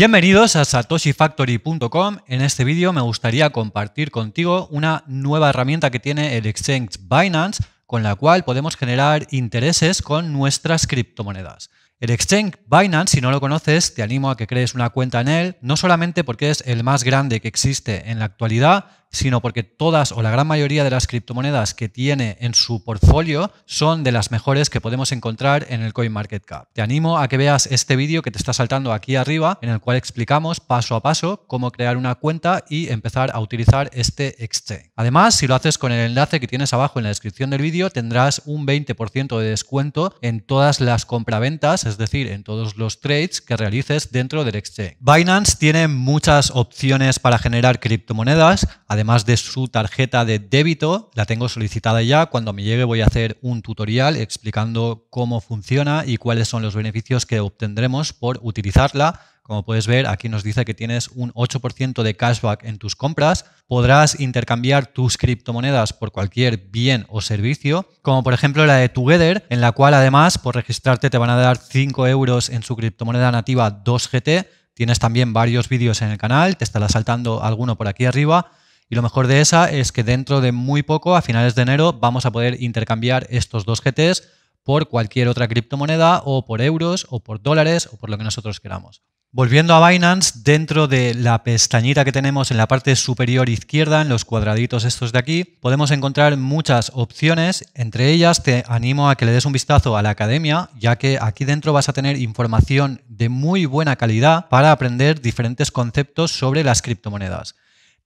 Bienvenidos a satoshifactory.com. En este vídeo me gustaría compartir contigo una nueva herramienta que tiene el exchange Binance con la cual podemos generar intereses con nuestras criptomonedas. El exchange Binance, si no lo conoces, te animo a que crees una cuenta en él, no solamente porque es el más grande que existe en la actualidad, sino porque todas o la gran mayoría de las criptomonedas que tiene en su portfolio son de las mejores que podemos encontrar en el CoinMarketCap. Te animo a que veas este vídeo que te está saltando aquí arriba, en el cual explicamos paso a paso cómo crear una cuenta y empezar a utilizar este exchange. Además, si lo haces con el enlace que tienes abajo en la descripción del vídeo, tendrás un 20% de descuento en todas las compraventas, es decir, en todos los trades que realices dentro del exchange. Binance tiene muchas opciones para generar criptomonedas además de su tarjeta de débito, la tengo solicitada ya. Cuando me llegue voy a hacer un tutorial explicando cómo funciona y cuáles son los beneficios que obtendremos por utilizarla. Como puedes ver, aquí nos dice que tienes un 8% de cashback en tus compras. Podrás intercambiar tus criptomonedas por cualquier bien o servicio, como por ejemplo la de Together, en la cual además por registrarte te van a dar 5 euros en su criptomoneda nativa 2GT. Tienes también varios vídeos en el canal, te estará saltando alguno por aquí arriba y lo mejor de esa es que dentro de muy poco, a finales de enero, vamos a poder intercambiar estos dos GTs por cualquier otra criptomoneda o por euros o por dólares o por lo que nosotros queramos. Volviendo a Binance, dentro de la pestañita que tenemos en la parte superior izquierda, en los cuadraditos estos de aquí, podemos encontrar muchas opciones. Entre ellas te animo a que le des un vistazo a la academia, ya que aquí dentro vas a tener información de muy buena calidad para aprender diferentes conceptos sobre las criptomonedas.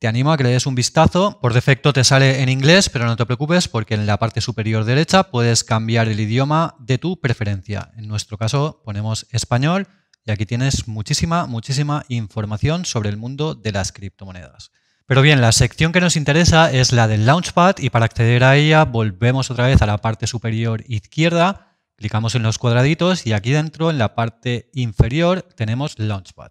Te animo a que le des un vistazo. Por defecto te sale en inglés, pero no te preocupes porque en la parte superior derecha puedes cambiar el idioma de tu preferencia. En nuestro caso ponemos español y aquí tienes muchísima, muchísima información sobre el mundo de las criptomonedas. Pero bien, la sección que nos interesa es la del Launchpad y para acceder a ella volvemos otra vez a la parte superior izquierda, clicamos en los cuadraditos y aquí dentro en la parte inferior tenemos Launchpad.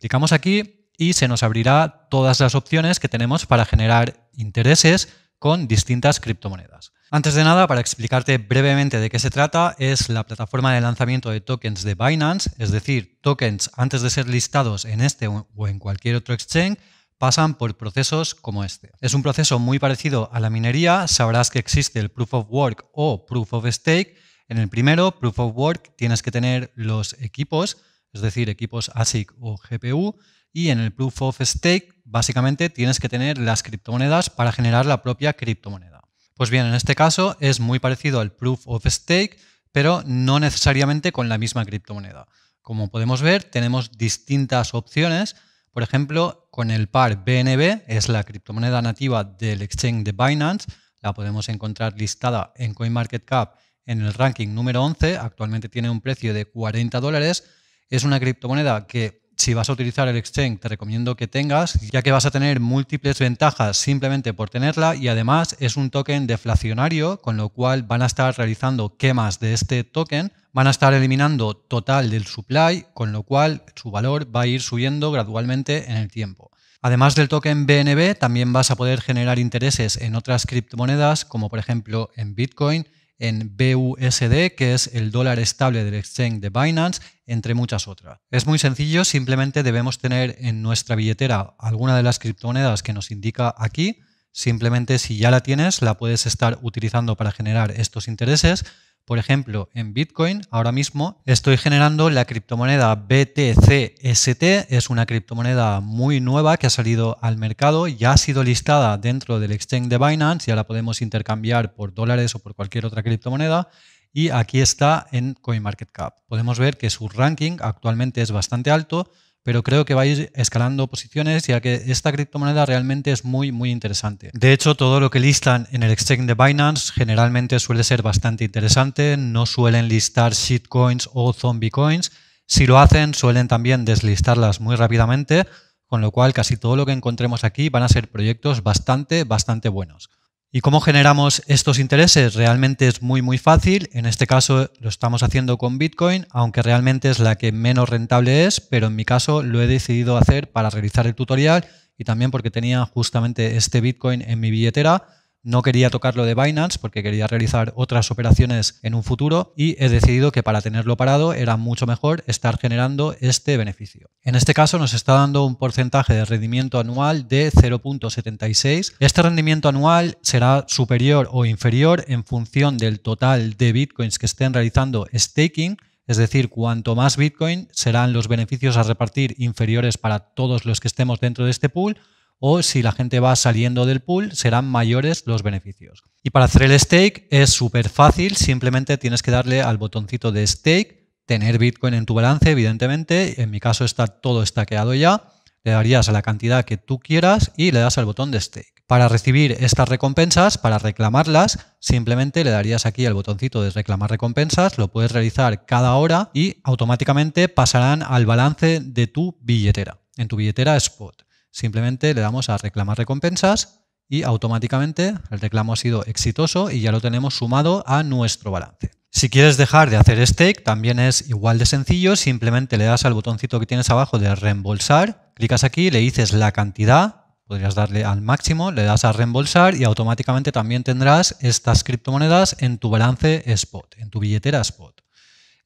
Clicamos aquí y se nos abrirá todas las opciones que tenemos para generar intereses con distintas criptomonedas. Antes de nada, para explicarte brevemente de qué se trata, es la plataforma de lanzamiento de tokens de Binance, es decir, tokens antes de ser listados en este o en cualquier otro exchange, pasan por procesos como este. Es un proceso muy parecido a la minería, sabrás que existe el proof of work o proof of stake. En el primero, proof of work, tienes que tener los equipos es decir, equipos ASIC o GPU, y en el Proof of Stake básicamente tienes que tener las criptomonedas para generar la propia criptomoneda. Pues bien, en este caso es muy parecido al Proof of Stake, pero no necesariamente con la misma criptomoneda. Como podemos ver, tenemos distintas opciones. Por ejemplo, con el par BNB, es la criptomoneda nativa del exchange de Binance, la podemos encontrar listada en CoinMarketCap en el ranking número 11, actualmente tiene un precio de 40 dólares es una criptomoneda que si vas a utilizar el exchange te recomiendo que tengas, ya que vas a tener múltiples ventajas simplemente por tenerla y además es un token deflacionario, con lo cual van a estar realizando quemas de este token, van a estar eliminando total del supply, con lo cual su valor va a ir subiendo gradualmente en el tiempo. Además del token BNB, también vas a poder generar intereses en otras criptomonedas, como por ejemplo en Bitcoin, en BUSD, que es el dólar estable del exchange de Binance, entre muchas otras. Es muy sencillo, simplemente debemos tener en nuestra billetera alguna de las criptomonedas que nos indica aquí. Simplemente si ya la tienes, la puedes estar utilizando para generar estos intereses por ejemplo, en Bitcoin ahora mismo estoy generando la criptomoneda BTCST. Es una criptomoneda muy nueva que ha salido al mercado. Ya ha sido listada dentro del exchange de Binance. Ya la podemos intercambiar por dólares o por cualquier otra criptomoneda. Y aquí está en CoinMarketCap. Podemos ver que su ranking actualmente es bastante alto pero creo que va a ir escalando posiciones ya que esta criptomoneda realmente es muy, muy interesante. De hecho, todo lo que listan en el exchange de Binance generalmente suele ser bastante interesante, no suelen listar shitcoins o zombie coins, si lo hacen suelen también deslistarlas muy rápidamente, con lo cual casi todo lo que encontremos aquí van a ser proyectos bastante, bastante buenos. ¿Y cómo generamos estos intereses? Realmente es muy muy fácil. En este caso lo estamos haciendo con Bitcoin, aunque realmente es la que menos rentable es, pero en mi caso lo he decidido hacer para realizar el tutorial y también porque tenía justamente este Bitcoin en mi billetera no quería tocar lo de Binance porque quería realizar otras operaciones en un futuro y he decidido que para tenerlo parado era mucho mejor estar generando este beneficio. En este caso nos está dando un porcentaje de rendimiento anual de 0.76. Este rendimiento anual será superior o inferior en función del total de bitcoins que estén realizando staking es decir, cuanto más Bitcoin serán los beneficios a repartir inferiores para todos los que estemos dentro de este pool o si la gente va saliendo del pool, serán mayores los beneficios. Y para hacer el stake es súper fácil, simplemente tienes que darle al botoncito de stake, tener Bitcoin en tu balance, evidentemente, en mi caso está todo estaqueado ya, le darías a la cantidad que tú quieras y le das al botón de stake. Para recibir estas recompensas, para reclamarlas, simplemente le darías aquí al botoncito de reclamar recompensas, lo puedes realizar cada hora y automáticamente pasarán al balance de tu billetera, en tu billetera spot simplemente le damos a reclamar recompensas y automáticamente el reclamo ha sido exitoso y ya lo tenemos sumado a nuestro balance. Si quieres dejar de hacer stake, también es igual de sencillo, simplemente le das al botoncito que tienes abajo de reembolsar, clicas aquí, le dices la cantidad, podrías darle al máximo, le das a reembolsar y automáticamente también tendrás estas criptomonedas en tu balance spot, en tu billetera spot.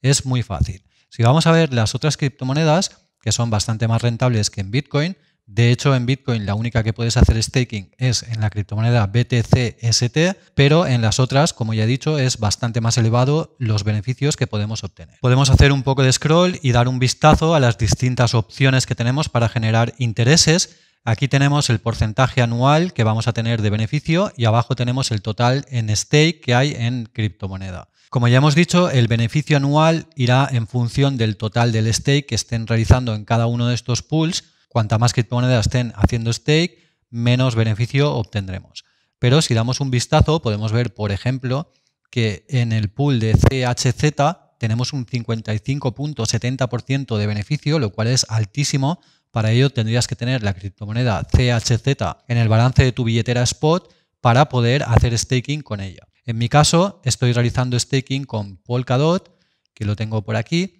Es muy fácil. Si vamos a ver las otras criptomonedas, que son bastante más rentables que en Bitcoin, de hecho, en Bitcoin la única que puedes hacer staking es en la criptomoneda BTCST, pero en las otras, como ya he dicho, es bastante más elevado los beneficios que podemos obtener. Podemos hacer un poco de scroll y dar un vistazo a las distintas opciones que tenemos para generar intereses. Aquí tenemos el porcentaje anual que vamos a tener de beneficio y abajo tenemos el total en stake que hay en criptomoneda. Como ya hemos dicho, el beneficio anual irá en función del total del stake que estén realizando en cada uno de estos pools Cuanta más criptomonedas estén haciendo stake, menos beneficio obtendremos. Pero si damos un vistazo, podemos ver, por ejemplo, que en el pool de CHZ tenemos un 55.70% de beneficio, lo cual es altísimo. Para ello tendrías que tener la criptomoneda CHZ en el balance de tu billetera spot para poder hacer staking con ella. En mi caso, estoy realizando staking con Polkadot, que lo tengo por aquí,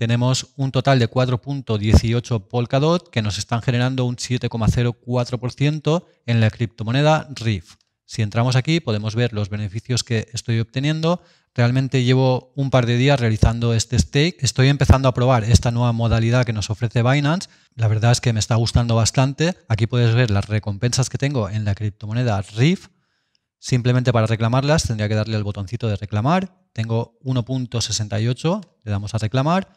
tenemos un total de 4.18 Polkadot que nos están generando un 7,04% en la criptomoneda RIF. Si entramos aquí podemos ver los beneficios que estoy obteniendo. Realmente llevo un par de días realizando este stake. Estoy empezando a probar esta nueva modalidad que nos ofrece Binance. La verdad es que me está gustando bastante. Aquí puedes ver las recompensas que tengo en la criptomoneda RIF. Simplemente para reclamarlas tendría que darle al botoncito de reclamar. Tengo 1.68, le damos a reclamar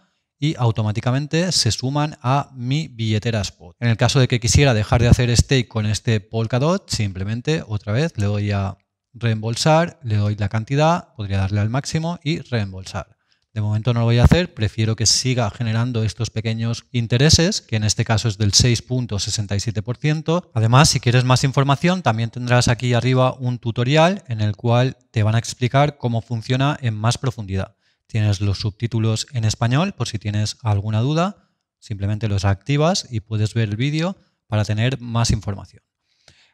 y automáticamente se suman a mi billetera Spot. En el caso de que quisiera dejar de hacer stake con este Polkadot, simplemente otra vez le doy a reembolsar, le doy la cantidad, podría darle al máximo y reembolsar. De momento no lo voy a hacer, prefiero que siga generando estos pequeños intereses, que en este caso es del 6.67%. Además, si quieres más información, también tendrás aquí arriba un tutorial en el cual te van a explicar cómo funciona en más profundidad. Tienes los subtítulos en español por si tienes alguna duda, simplemente los activas y puedes ver el vídeo para tener más información.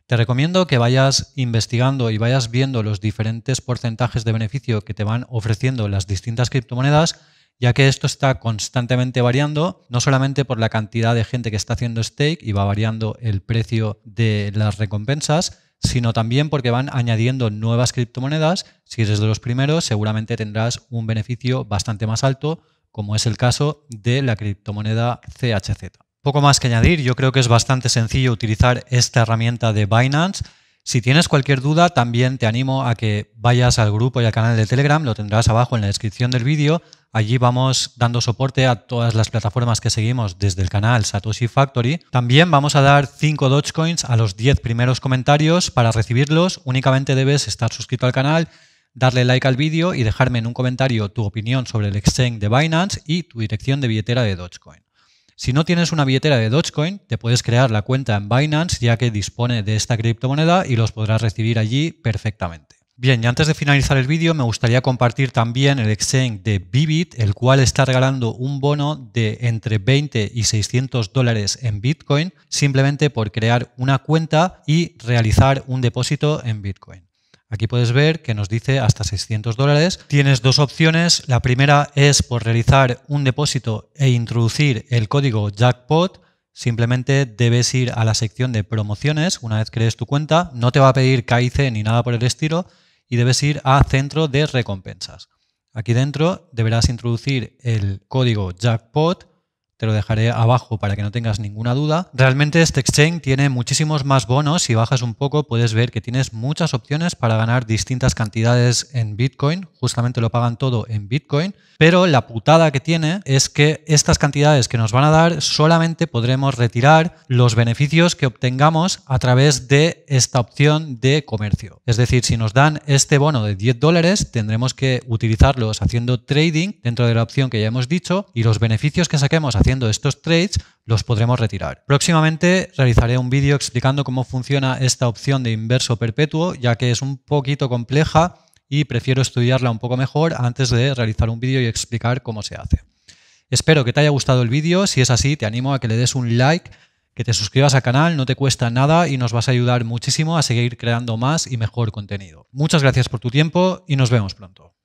Te recomiendo que vayas investigando y vayas viendo los diferentes porcentajes de beneficio que te van ofreciendo las distintas criptomonedas, ya que esto está constantemente variando, no solamente por la cantidad de gente que está haciendo stake y va variando el precio de las recompensas, sino también porque van añadiendo nuevas criptomonedas. Si eres de los primeros, seguramente tendrás un beneficio bastante más alto, como es el caso de la criptomoneda CHZ. Poco más que añadir, yo creo que es bastante sencillo utilizar esta herramienta de Binance. Si tienes cualquier duda, también te animo a que vayas al grupo y al canal de Telegram, lo tendrás abajo en la descripción del vídeo. Allí vamos dando soporte a todas las plataformas que seguimos desde el canal Satoshi Factory. También vamos a dar 5 Dogecoins a los 10 primeros comentarios. Para recibirlos únicamente debes estar suscrito al canal, darle like al vídeo y dejarme en un comentario tu opinión sobre el exchange de Binance y tu dirección de billetera de Dogecoin. Si no tienes una billetera de Dogecoin, te puedes crear la cuenta en Binance ya que dispone de esta criptomoneda y los podrás recibir allí perfectamente. Bien, y antes de finalizar el vídeo me gustaría compartir también el exchange de Vivid el cual está regalando un bono de entre 20 y 600 dólares en Bitcoin simplemente por crear una cuenta y realizar un depósito en Bitcoin. Aquí puedes ver que nos dice hasta 600 dólares. Tienes dos opciones. La primera es por realizar un depósito e introducir el código jackpot. Simplemente debes ir a la sección de promociones una vez crees tu cuenta. No te va a pedir KIC ni nada por el estilo y debes ir a centro de recompensas. Aquí dentro deberás introducir el código jackpot te lo dejaré abajo para que no tengas ninguna duda. Realmente este exchange tiene muchísimos más bonos. Si bajas un poco puedes ver que tienes muchas opciones para ganar distintas cantidades en Bitcoin. Justamente lo pagan todo en Bitcoin. Pero la putada que tiene es que estas cantidades que nos van a dar solamente podremos retirar los beneficios que obtengamos a través de esta opción de comercio. Es decir, si nos dan este bono de 10 dólares tendremos que utilizarlos haciendo trading dentro de la opción que ya hemos dicho y los beneficios que saquemos haciendo estos trades, los podremos retirar. Próximamente realizaré un vídeo explicando cómo funciona esta opción de inverso perpetuo, ya que es un poquito compleja y prefiero estudiarla un poco mejor antes de realizar un vídeo y explicar cómo se hace. Espero que te haya gustado el vídeo, si es así te animo a que le des un like, que te suscribas al canal, no te cuesta nada y nos vas a ayudar muchísimo a seguir creando más y mejor contenido. Muchas gracias por tu tiempo y nos vemos pronto.